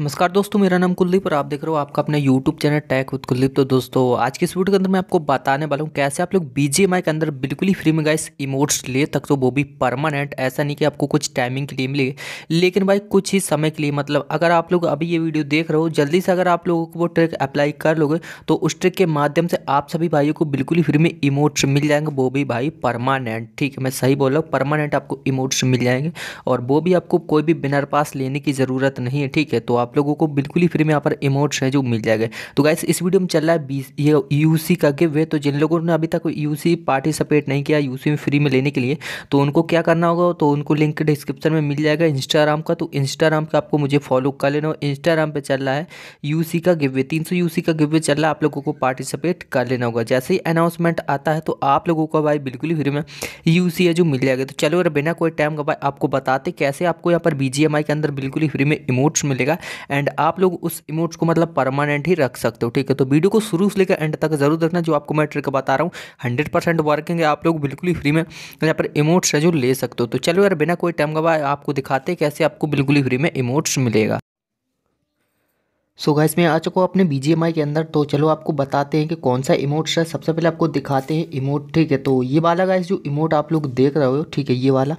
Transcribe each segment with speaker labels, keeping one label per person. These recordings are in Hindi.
Speaker 1: नमस्कार दोस्तों मेरा नाम कुलदीप और आप देख रहे हो आपका अपना YouTube channel tech with Kuldeep तो दोस्तों आज की इस वीडियो के अंदर मैं आपको बताने वाला हूँ कैसे आप लोग बीजेएमआई के अंदर बिल्कुल ही फ्री में गाइस इमोट्स ले तक तो वो भी परमानेंट ऐसा नहीं कि आपको कुछ टाइमिंग के लिए मिले लेकिन भाई कुछ ही समय के लिए मतलब अगर आप लोग अभी ये वीडियो देख रहे हो जल्दी से अगर आप लोगों को वो ट्रिक अप्लाई कर लोगे तो उस ट्रिक के माध्यम से आप सभी भाइयों को बिल्कुल ही फ्री में इमोट्स मिल जाएंगे वो भी भाई परमानेंट ठीक है मैं सही बोल रहा हूँ परमानेंट आपको इमोट्स मिल जाएंगे और वो भी आपको कोई भी बिनर पास लेने की ज़रूरत नहीं है ठीक है तो आप लोगों को बिल्कुल ही फ्री में यहाँ पर इमोट्स है जो मिल जाएगा तो गाइस इस वीडियो में चल रहा है बीस ये यू का गिव है तो जिन लोगों ने अभी तक यू पार्टिसिपेट नहीं किया यू में फ्री में लेने के लिए तो उनको क्या करना होगा तो उनको लिंक डिस्क्रिप्शन में मिल जाएगा इंस्टाग्राम का तो इंस्टाग्राम का आपको मुझे फॉलो कर लेना होगा इंस्टाग्राम पर चल रहा है यू का गिवे तीन सौ का गिवे चल रहा है आप लोगों को पार्टिसिपेट कर लेना होगा जैसे ही अनाउंसमेंट आता है तो आप लोगों को भाई बिल्कुल ही फ्री में यू है जो मिल जाएगा तो चलो अगर बिना कोई टाइम का भाई आपको बताते कैसे आपको यहाँ पर बी के अंदर बिल्कुल ही फ्री में इमोट्स मिलेगा एंड आप लोग उस इमोट्स को मतलब परमानेंट ही रख सकते हो ठीक है तो वीडियो को शुरू से लेकर एंड तक जरूर देखना जो आपको मैं ट्रिक बता रहा हूँ हंड्रेड परसेंट वर्किंग है आप लोग बिल्कुल ही फ्री में यहाँ पर इमोट्स है जो ले सकते हो तो चलो यार बिना कोई टाइम गवाए आपको दिखाते कैसे आपको बिल्कुल ही फ्री में इमोट्स मिलेगा सो गाइस मैं आ चुका हूँ अपने बी के अंदर तो चलो आपको बताते हैं कि कौन सा इमोट है सबसे पहले आपको दिखाते हैं इमोट ठीक है तो ये वाला गाइस जो इमोट आप लोग देख रहे हो ठीक है ये वाला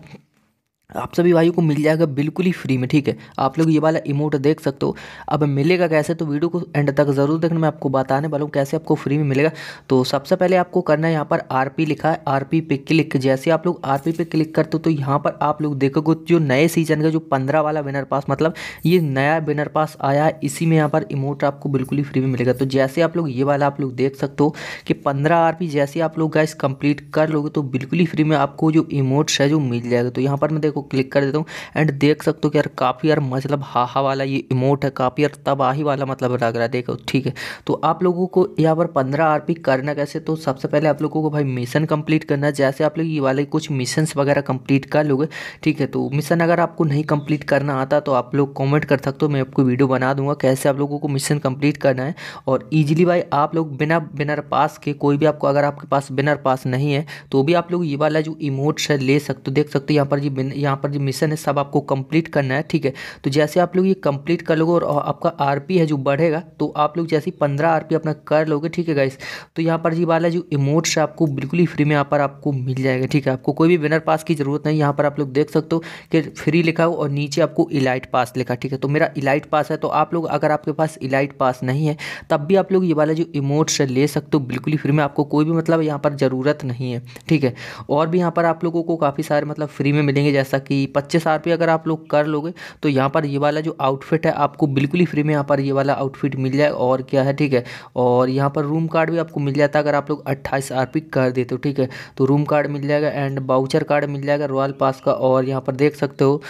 Speaker 1: आप सभी भाइयों को मिल जाएगा बिल्कुल ही फ्री में ठीक है आप लोग ये वाला इमोट देख सकते हो अब मिलेगा कैसे तो वीडियो को एंड तक ज़रूर देखना मैं आपको बताने वाला हूँ कैसे आपको फ्री में मिलेगा तो सबसे पहले आपको करना है यहाँ पर आरपी लिखा है आरपी पे क्लिक जैसे आप लोग आरपी पे क्लिक करते हो तो यहाँ पर आप लोग देखोगे तो जो नए सीजन का जो पंद्रह वाला विनर पास मतलब ये नया विनर पास आया है इसी में यहाँ पर इमोट आपको बिल्कुल ही फ्री में मिलेगा तो जैसे आप लोग ये वाला आप लोग देख सकते हो कि पंद्रह आर जैसे आप लोग गैस कंप्लीट कर लोगे तो बिल्कुल ही फ्री में आपको जो इमोट्स है जो मिल जाएगा तो यहाँ पर मैं को क्लिक कर देता हूँ एंड देख सकते हो कि यार काफ़ी यार मतलब हाहा वाला ये इमोट है काफ़ी यार तबाही वाला मतलब लग रहा है देखो ठीक है तो आप लोगों को यहाँ पर पंद्रह आर करना कैसे तो सबसे पहले आप लोगों को भाई मिशन कम्प्लीट करना जैसे आप लोग ये वाले कुछ मिशन वगैरह कम्प्लीट कर लोगे ठीक है तो मिशन अगर आपको नहीं कम्प्लीट करना आता तो आप लोग कॉमेंट कर सकते हो मैं आपको वीडियो बना दूंगा कैसे आप लोगों को मिशन कम्प्लीट करना है और ईजिली भाई आप लोग बिना बिनर पास के कोई भी आपको अगर आपके पास बिनर पास नहीं है तो भी आप लोग ये वाला जो इमोट्स है ले सकते हो देख सकते हो यहाँ पर जी यहाँ पर जो मिशन है सब आपको कंप्लीट करना है ठीक है तो जैसे आप लोग ये कंप्लीट कर लोगे और आपका आर है जो बढ़ेगा तो आप लोग जैसे पंद्रह आर अपना कर लोगे ठीक है गाइस तो यहाँ पर जी वाला जो इमोट्स है आपको बिल्कुल ही फ्री में यहाँ पर आपको मिल जाएगा ठीक है आपको कोई भी विनर पास की जरूरत नहीं यहाँ पर आप लोग देख सकते हो कि फ्री लिखा हो और नीचे आपको इलाइट पास लिखा ठीक है तो मेरा इलाइट पास है तो आप लोग अगर आपके पास इलाइट पास नहीं है तब भी आप लोग ये वाला जो इमोट्स ले सकते हो बिल्कुल ही फ्री में आपको कोई भी मतलब यहाँ पर ज़रूरत नहीं है ठीक है और भी यहाँ पर आप लोगों को काफ़ी सारे मतलब फ्री में मिलेंगे जैसा जैसा कि पच्चीस आर अगर आप लोग कर लोगे तो यहाँ पर ये वाला जो आउटफिट है आपको बिल्कुल ही फ्री में यहाँ पर ये वाला आउटफिट मिल जाए और क्या है ठीक है और यहाँ पर रूम कार्ड भी आपको मिल जाता है अगर आप लोग अट्ठाईस आर कर देते हो ठीक है तो रूम कार्ड मिल जाएगा एंड बाउचर कार्ड मिल जाएगा रॉयल पास का और यहाँ पर देख सकते हो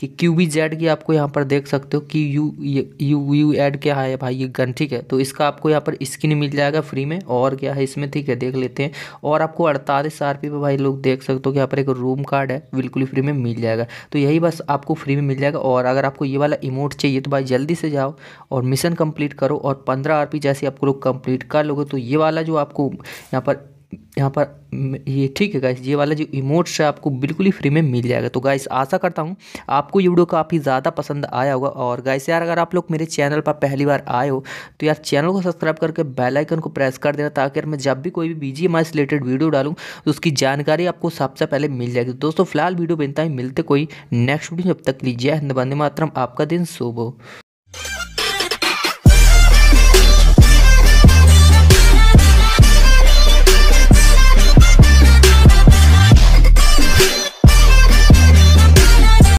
Speaker 1: कि क्यू बी जेड की आपको यहाँ पर देख सकते हो कि यू यू यू एड क्या है भाई ये गन ठीक है तो इसका आपको यहाँ पर स्किन मिल जाएगा फ्री में और क्या है इसमें ठीक है देख लेते हैं और आपको अड़तालीस आर पे भाई लोग देख सकते हो कि यहाँ पर एक रूम कार्ड है बिल्कुल फ्री में मिल मिल जाएगा तो यही बस आपको फ्री में मिल जाएगा और अगर आपको ये वाला इमोट चाहिए तो भाई जल्दी से जाओ और मिशन कंप्लीट करो और पंद्रह आर जैसे आप लोग कंप्लीट कर लोगे तो ये वाला जो आपको यहाँ पर यहाँ पर ये ठीक है गाइस ये वाला जो इमोट्स है आपको बिल्कुल ही फ्री में मिल जाएगा तो गाइस आशा करता हूँ आपको ये वीडियो काफ़ी ज़्यादा पसंद आया होगा और गाइस यार अगर आप लोग मेरे चैनल पर पहली बार आए हो तो यार चैनल को सब्सक्राइब करके बेल आइकन को प्रेस कर देना ताकि मैं जब भी कोई भी बी जी रिलेटेड वीडियो डालूँ तो उसकी जानकारी आपको सबसे पहले मिल जाएगी तो दोस्तों फिलहाल वीडियो बनता ही मिलते कोई नेक्स्ट वीडियो जब तक लीजिए हिंद बंदे मातरम आपका दिन शुभ हो